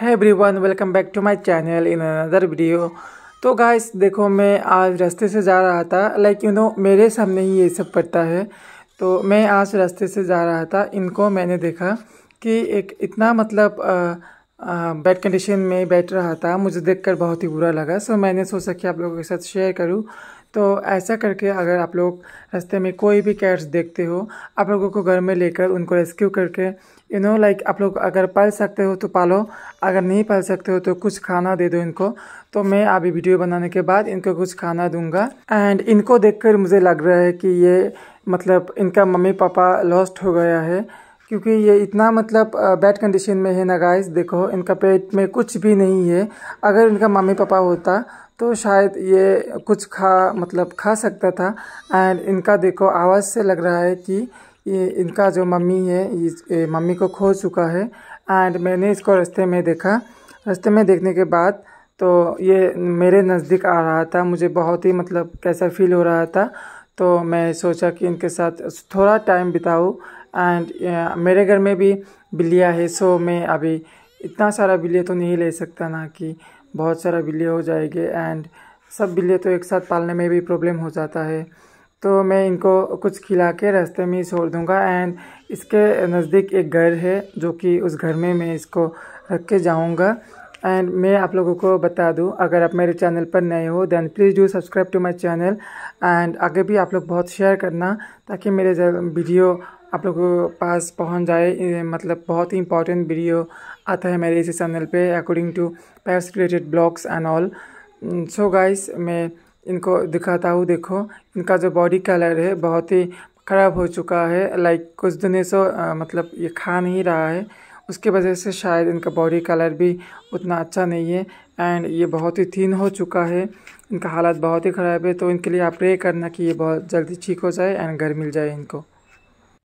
है everyone welcome back to my channel in another video तो guys देखो मैं आज रास्ते से जा रहा था लाइक यू नो मेरे सामने ही ये सब पड़ता है तो मैं आज रास्ते से जा रहा था इनको मैंने देखा कि एक इतना मतलब आ, बैड कंडीशन में बैठ रहा था मुझे देखकर बहुत ही बुरा लगा सो मैंने सोचा कि आप लोगों के साथ शेयर करूँ तो ऐसा करके अगर आप लोग रास्ते में कोई भी कैट्स देखते हो आप लोगों को घर में लेकर उनको रेस्क्यू करके यू नो लाइक आप लोग अगर पाल सकते हो तो पालो अगर नहीं पाल सकते हो तो कुछ खाना दे दो इनको तो मैं अभी वीडियो बनाने के बाद इनको कुछ खाना दूंगा एंड इनको देखकर मुझे लग रहा है कि ये मतलब इनका मम्मी पापा लॉस्ट हो गया है क्योंकि ये इतना मतलब बैड कंडीशन में है ना गाइस देखो इनका पेट में कुछ भी नहीं है अगर इनका मम्मी पापा होता तो शायद ये कुछ खा मतलब खा सकता था एंड इनका देखो आवाज़ से लग रहा है कि ये इनका जो मम्मी है ये मम्मी को खो चुका है एंड मैंने इसको रास्ते में देखा रास्ते में देखने के बाद तो ये मेरे नज़दीक आ रहा था मुझे बहुत ही मतलब कैसा फील हो रहा था तो मैं सोचा कि इनके साथ थोड़ा टाइम बिताऊँ एंड मेरे घर में भी बिल्लिया है सो मैं अभी इतना सारा बिल्ली तो नहीं ले सकता ना कि बहुत सारा बिल्ली हो जाएंगे एंड सब बिल्ली तो एक साथ पालने में भी प्रॉब्लम हो जाता है तो मैं इनको कुछ खिला के रास्ते में ही छोड़ दूँगा एंड इसके नज़दीक एक घर है जो कि उस घर में मैं इसको रख के जाऊँगा एंड मैं आप लोगों को बता दूं अगर आप मेरे चैनल पर नए हो then please do subscribe to my channel and आगे भी आप लोग बहुत शेयर करना ताकि मेरे वीडियो आप लोगों के पास पहुंच जाए मतलब बहुत ही इंपॉर्टेंट वीडियो आता है मेरे इसी चैनल पे अकॉर्डिंग टू पैरस related blogs and all so guys मैं इनको दिखाता हूँ देखो इनका जो बॉडी कलर है बहुत ही ख़राब हो चुका है लाइक like, कुछ दिनों से मतलब ये खा नहीं रहा है उसके वजह से शायद इनका बॉडी कलर भी उतना अच्छा नहीं है एंड ये बहुत ही थीन हो चुका है इनका हालत बहुत ही ख़राब है तो इनके लिए आप प्रे करना कि ये बहुत जल्दी ठीक हो जाए एंड घर मिल जाए इनको